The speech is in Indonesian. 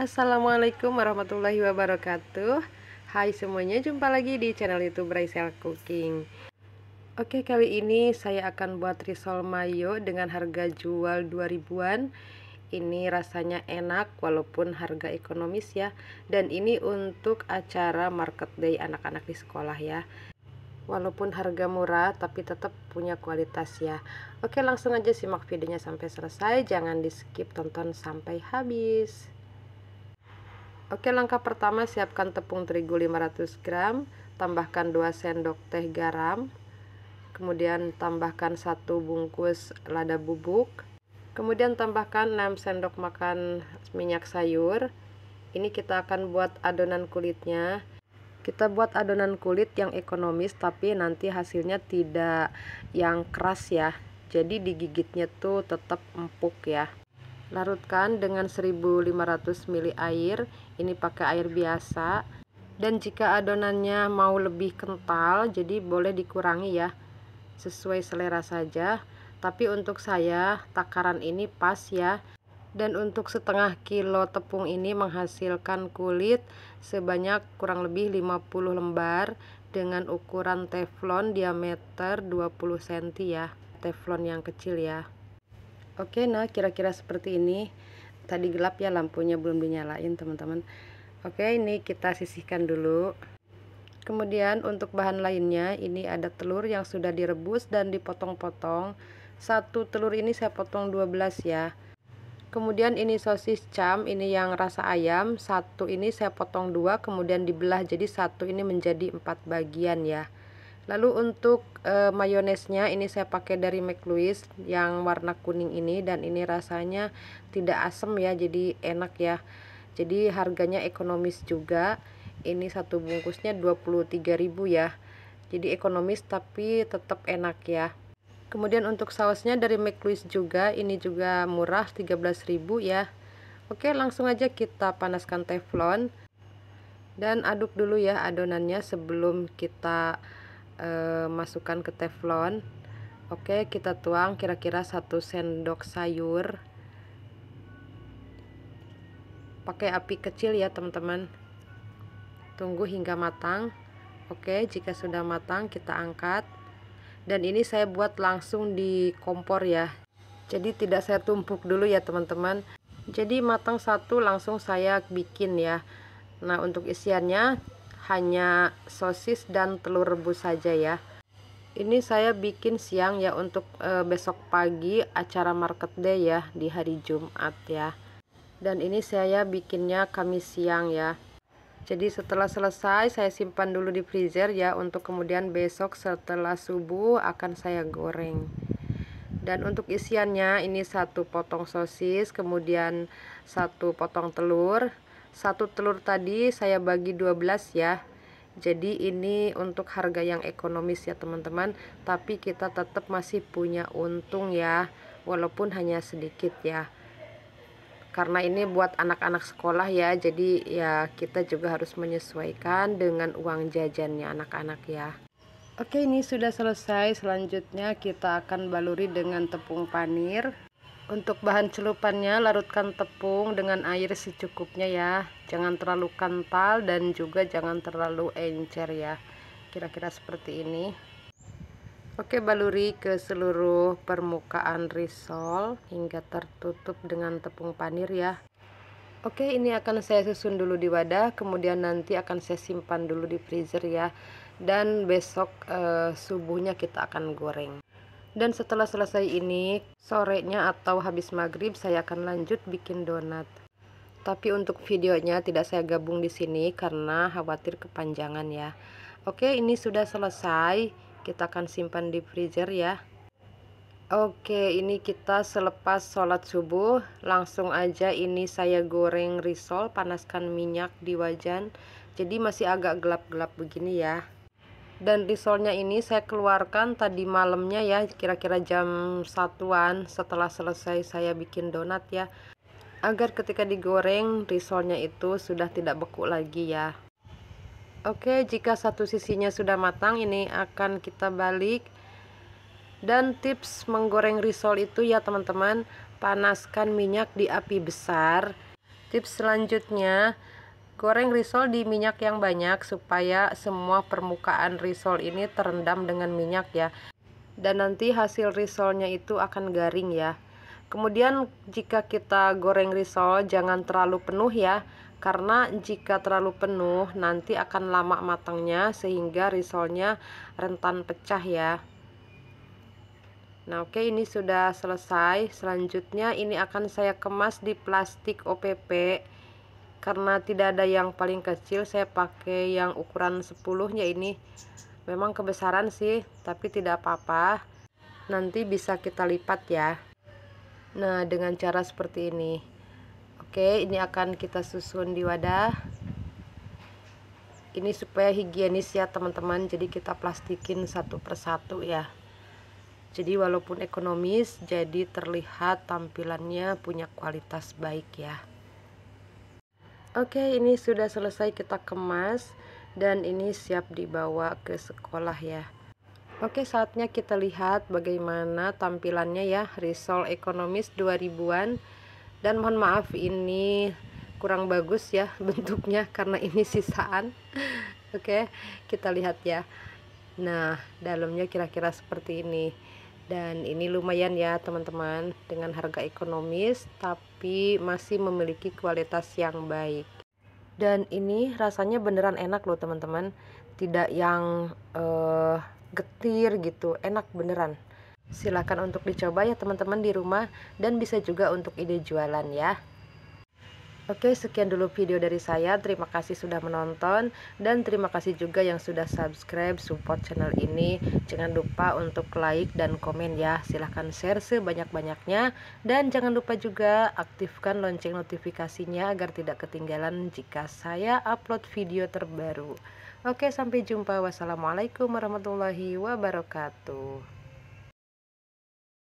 Assalamualaikum warahmatullahi wabarakatuh Hai semuanya, jumpa lagi di channel youtube Raisel Cooking Oke, kali ini saya akan buat risol mayo dengan harga jual 2000an Ini rasanya enak walaupun harga ekonomis ya Dan ini untuk acara market day anak-anak di sekolah ya Walaupun harga murah tapi tetap punya kualitas ya Oke langsung aja simak videonya sampai selesai Jangan di skip tonton sampai habis Oke, langkah pertama siapkan tepung terigu 500 gram, tambahkan 2 sendok teh garam, kemudian tambahkan 1 bungkus lada bubuk, kemudian tambahkan 6 sendok makan minyak sayur. Ini kita akan buat adonan kulitnya. Kita buat adonan kulit yang ekonomis tapi nanti hasilnya tidak yang keras ya. Jadi digigitnya tuh tetap empuk ya larutkan dengan 1500 ml air ini pakai air biasa dan jika adonannya mau lebih kental jadi boleh dikurangi ya sesuai selera saja tapi untuk saya takaran ini pas ya dan untuk setengah kilo tepung ini menghasilkan kulit sebanyak kurang lebih 50 lembar dengan ukuran teflon diameter 20 cm ya teflon yang kecil ya Oke, nah kira-kira seperti ini. Tadi gelap ya lampunya belum dinyalain, teman-teman. Oke, ini kita sisihkan dulu. Kemudian untuk bahan lainnya, ini ada telur yang sudah direbus dan dipotong-potong. Satu telur ini saya potong 12 ya. Kemudian ini sosis cam, ini yang rasa ayam. Satu ini saya potong dua, kemudian dibelah jadi satu ini menjadi empat bagian ya lalu untuk e, mayonesnya ini saya pakai dari McLuis yang warna kuning ini dan ini rasanya tidak asem ya jadi enak ya jadi harganya ekonomis juga ini satu bungkusnya 23.000 ya jadi ekonomis tapi tetap enak ya kemudian untuk sausnya dari McLuis juga ini juga murah 13.000 ya oke langsung aja kita panaskan teflon dan aduk dulu ya adonannya sebelum kita e, masukkan ke teflon oke kita tuang kira-kira satu sendok sayur pakai api kecil ya teman-teman tunggu hingga matang oke jika sudah matang kita angkat dan ini saya buat langsung di kompor ya jadi tidak saya tumpuk dulu ya teman-teman jadi matang satu langsung saya bikin ya Nah untuk isiannya hanya sosis dan telur rebus saja ya ini saya bikin siang ya untuk e, besok pagi acara market day ya di hari Jumat ya dan ini saya bikinnya Kamis siang ya jadi setelah selesai saya simpan dulu di freezer ya untuk kemudian besok setelah subuh akan saya goreng dan untuk isiannya ini satu potong sosis kemudian satu potong telur satu telur tadi saya bagi 12 ya jadi ini untuk harga yang ekonomis ya teman-teman tapi kita tetap masih punya untung ya walaupun hanya sedikit ya karena ini buat anak-anak sekolah ya jadi ya kita juga harus menyesuaikan dengan uang jajannya anak-anak ya Oke ini sudah selesai selanjutnya kita akan baluri dengan tepung panir untuk bahan celupannya, larutkan tepung dengan air secukupnya ya. Jangan terlalu kental dan juga jangan terlalu encer ya. Kira-kira seperti ini. Oke, baluri ke seluruh permukaan risol hingga tertutup dengan tepung panir ya. Oke, ini akan saya susun dulu di wadah, kemudian nanti akan saya simpan dulu di freezer ya. Dan besok eh, subuhnya kita akan goreng dan setelah selesai ini sorenya atau habis maghrib saya akan lanjut bikin donat tapi untuk videonya tidak saya gabung di sini karena khawatir kepanjangan ya oke ini sudah selesai kita akan simpan di freezer ya Oke ini kita selepas sholat subuh langsung aja ini saya goreng risol panaskan minyak di wajan jadi masih agak gelap-gelap begini ya dan risolnya ini saya keluarkan tadi malamnya ya kira-kira jam satuan setelah selesai saya bikin donat ya agar ketika digoreng risolnya itu sudah tidak beku lagi ya oke jika satu sisinya sudah matang ini akan kita balik dan tips menggoreng risol itu ya teman-teman panaskan minyak di api besar tips selanjutnya Goreng risol di minyak yang banyak supaya semua permukaan risol ini terendam dengan minyak ya. Dan nanti hasil risolnya itu akan garing ya. Kemudian jika kita goreng risol jangan terlalu penuh ya. Karena jika terlalu penuh nanti akan lama matangnya sehingga risolnya rentan pecah ya. Nah oke ini sudah selesai. Selanjutnya ini akan saya kemas di plastik OPP karena tidak ada yang paling kecil saya pakai yang ukuran 10 nya ini memang kebesaran sih tapi tidak apa-apa nanti bisa kita lipat ya nah dengan cara seperti ini oke ini akan kita susun di wadah ini supaya higienis ya teman-teman jadi kita plastikin satu persatu ya jadi walaupun ekonomis jadi terlihat tampilannya punya kualitas baik ya Oke, okay, ini sudah selesai kita kemas dan ini siap dibawa ke sekolah ya. Oke, okay, saatnya kita lihat bagaimana tampilannya ya, risol ekonomis 2000-an. Dan mohon maaf ini kurang bagus ya bentuknya karena ini sisaan. Oke, okay, kita lihat ya. Nah, dalamnya kira-kira seperti ini dan ini lumayan ya teman-teman dengan harga ekonomis tapi masih memiliki kualitas yang baik dan ini rasanya beneran enak loh teman-teman tidak yang uh, getir gitu enak beneran silahkan untuk dicoba ya teman-teman di rumah dan bisa juga untuk ide jualan ya Oke, sekian dulu video dari saya. Terima kasih sudah menonton dan terima kasih juga yang sudah subscribe support channel ini. Jangan lupa untuk like dan komen ya. Silahkan share sebanyak-banyaknya dan jangan lupa juga aktifkan lonceng notifikasinya agar tidak ketinggalan jika saya upload video terbaru. Oke, sampai jumpa. Wassalamualaikum warahmatullahi wabarakatuh.